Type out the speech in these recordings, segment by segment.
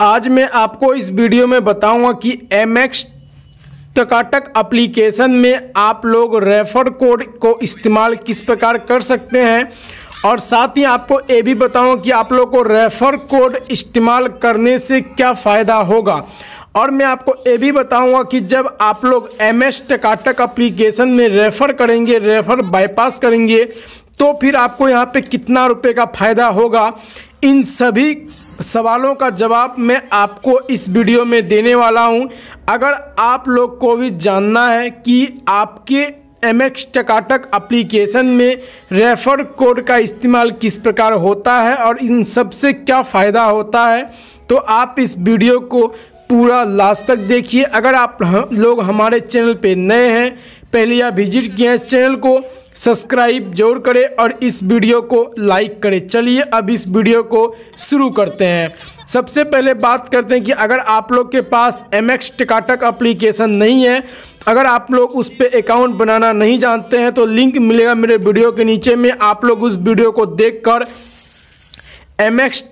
आज मैं आपको इस वीडियो में बताऊंगा कि एम एक्स टकाटक अप्लीकेशन में आप लोग रेफर कोड को इस्तेमाल किस प्रकार कर सकते हैं और साथ ही आपको ये भी बताऊं कि आप लोग को रेफर कोड इस्तेमाल करने से क्या फ़ायदा होगा और मैं आपको ये भी बताऊंगा कि जब आप लोग एम एस टकाटक अप्लीकेशन में रेफ़र करेंगे रेफ़र बाईपास करेंगे तो फिर आपको यहाँ पे कितना रुपए का फ़ायदा होगा इन सभी सवालों का जवाब मैं आपको इस वीडियो में देने वाला हूं अगर आप लोग को भी जानना है कि आपके एम एक्स टकाटक अप्लीकेशन में रेफर कोड का इस्तेमाल किस प्रकार होता है और इन सब से क्या फ़ायदा होता है तो आप इस वीडियो को पूरा लास्ट तक देखिए अगर आप लोग हमारे चैनल पे नए हैं पहले या विजिट किए हैं चैनल को सब्सक्राइब जरूर करें और इस वीडियो को लाइक करें चलिए अब इस वीडियो को शुरू करते हैं सबसे पहले बात करते हैं कि अगर आप लोग के पास एम एक्स टिकाटक अप्लीकेशन नहीं है अगर आप लोग उस पर अकाउंट बनाना नहीं जानते हैं तो लिंक मिलेगा मेरे वीडियो के नीचे में आप लोग उस वीडियो को देख कर एम एक्स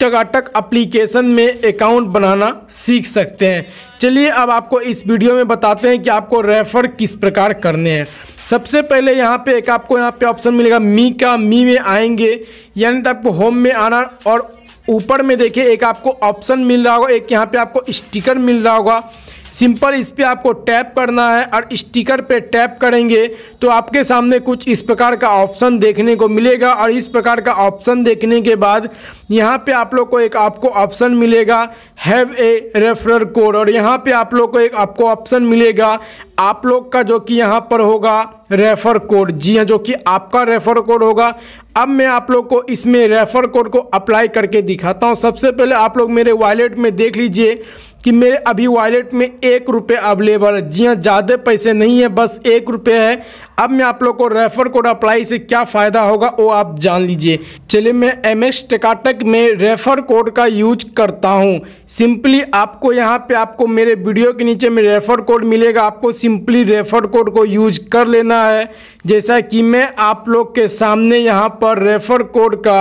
टकाटक अप्लीकेशन में अकाउंट बनाना सीख सकते हैं चलिए अब आपको इस वीडियो में बताते हैं कि आपको रेफ़र किस प्रकार करने हैं सबसे पहले यहाँ पे एक आपको यहाँ पे ऑप्शन मिलेगा मी का मी में आएंगे यानी तो आपको होम में आना और ऊपर में देखिए एक आपको ऑप्शन मिल रहा होगा एक यहाँ पे आपको स्टिकर मिल रहा होगा सिंपल इस पर आपको टैप करना है और स्टिकर पे टैप करेंगे तो आपके सामने कुछ इस प्रकार का ऑप्शन देखने को मिलेगा और इस प्रकार का ऑप्शन देखने के बाद यहाँ पे आप लोग को एक आपको ऑप्शन मिलेगा हैव ए रेफरल कोड और यहाँ पे आप लोग को एक आपको ऑप्शन मिलेगा आप लोग का जो कि यहाँ पर होगा रेफ़र कोड जी हाँ जो कि आपका रेफ़र कोड होगा अब मैं आप लोग को इसमें रेफ़र कोड को अप्लाई करके दिखाता हूँ सबसे पहले आप लोग मेरे वॉलेट में देख लीजिए कि मेरे अभी वॉलेट में एक रुपये अवेलेबल है जी हाँ ज़्यादा पैसे नहीं है बस एक रुपये है अब मैं आप लोग को रेफ़र कोड अप्लाई से क्या फ़ायदा होगा वो आप जान लीजिए चलिए मैं एम एस टिकाटक में रेफ़र कोड का यूज करता हूँ सिंपली आपको यहाँ पे आपको मेरे वीडियो के नीचे में रेफ़र कोड मिलेगा आपको सिंपली रेफर कोड को यूज कर लेना है जैसा कि मैं आप लोग के सामने यहाँ पर रेफर कोड का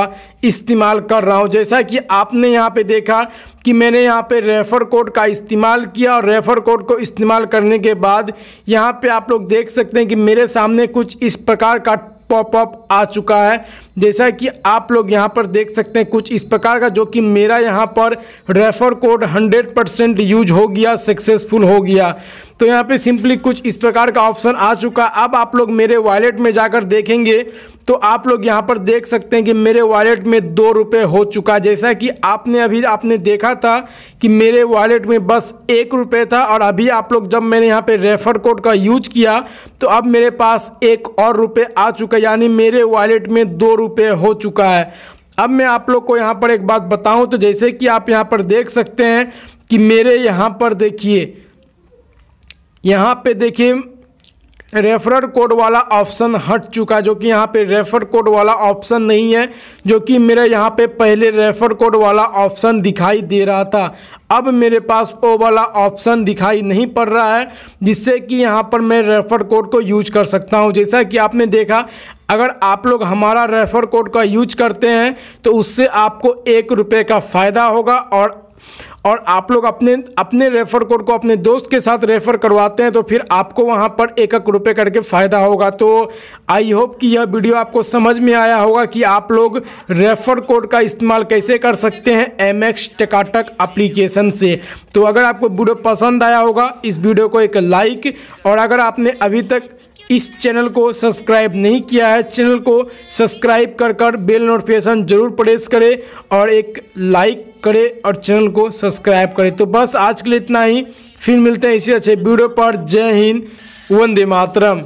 इस्तेमाल कर रहा हूँ जैसा कि आपने यहाँ पे देखा कि मैंने यहाँ पे रेफ़र कोड का इस्तेमाल किया और रेफ़र कोड को इस्तेमाल करने के बाद यहाँ पे आप लोग देख सकते हैं कि मेरे सामने कुछ इस प्रकार का पॉपअप आ चुका है जैसा कि आप लोग यहाँ पर देख सकते हैं कुछ इस प्रकार का जो कि मेरा यहाँ पर refer code hundred percent use हो गया सक्सेसफुल हो गया तो यहाँ पे सिंपली कुछ इस प्रकार का ऑप्शन आ चुका अब आप लोग मेरे वॉलेट में जाकर देखेंगे तो आप लोग यहाँ पर देख सकते हैं कि मेरे वॉलेट में दो रुपये हो चुका जैसा कि आपने अभी आपने देखा था कि मेरे वॉलेट में बस एक रुपये था और अभी आप लोग जब मैंने यहाँ पे रेफर कोड का यूज किया तो अब मेरे पास एक और रुपये आ चुका यानी मेरे वॉलेट में दो रुपये हो चुका है अब मैं आप लोग को यहाँ पर एक बात बताऊँ तो जैसे कि आप यहाँ पर देख सकते हैं कि मेरे यहाँ पर देखिए यहाँ पे देखिए रेफरर कोड वाला ऑप्शन हट चुका जो कि यहाँ पे रेफर कोड वाला ऑप्शन नहीं है जो कि मेरे यहाँ पे पहले रेफर कोड वाला ऑप्शन दिखाई दे रहा था अब मेरे पास ओ वाला ऑप्शन दिखाई नहीं पड़ रहा है जिससे कि यहाँ पर मैं रेफर कोड को यूज कर सकता हूँ जैसा कि आपने देखा अगर आप लोग हमारा रेफ़र कोड का यूज करते हैं तो उससे आपको एक रुपये का फ़ायदा होगा और और आप लोग अपने अपने रेफर कोड को अपने दोस्त के साथ रेफर करवाते हैं तो फिर आपको वहाँ पर एक एक रुपये करके फ़ायदा होगा तो आई होप कि यह वीडियो आपको समझ में आया होगा कि आप लोग रेफर कोड का इस्तेमाल कैसे कर सकते हैं एम एक्स टकाटक अप्लीकेशन से तो अगर आपको वीडियो पसंद आया होगा इस वीडियो को एक लाइक और अगर आपने अभी तक इस चैनल को सब्सक्राइब नहीं किया है चैनल को सब्सक्राइब कर कर बेल नोटिफिकेशन जरूर प्रेस करें और एक लाइक करें और चैनल को सब्सक्राइब करें तो बस आज के लिए इतना ही फिर मिलते हैं इसी अच्छे वीडियो पर जय हिंद वंदे मातरम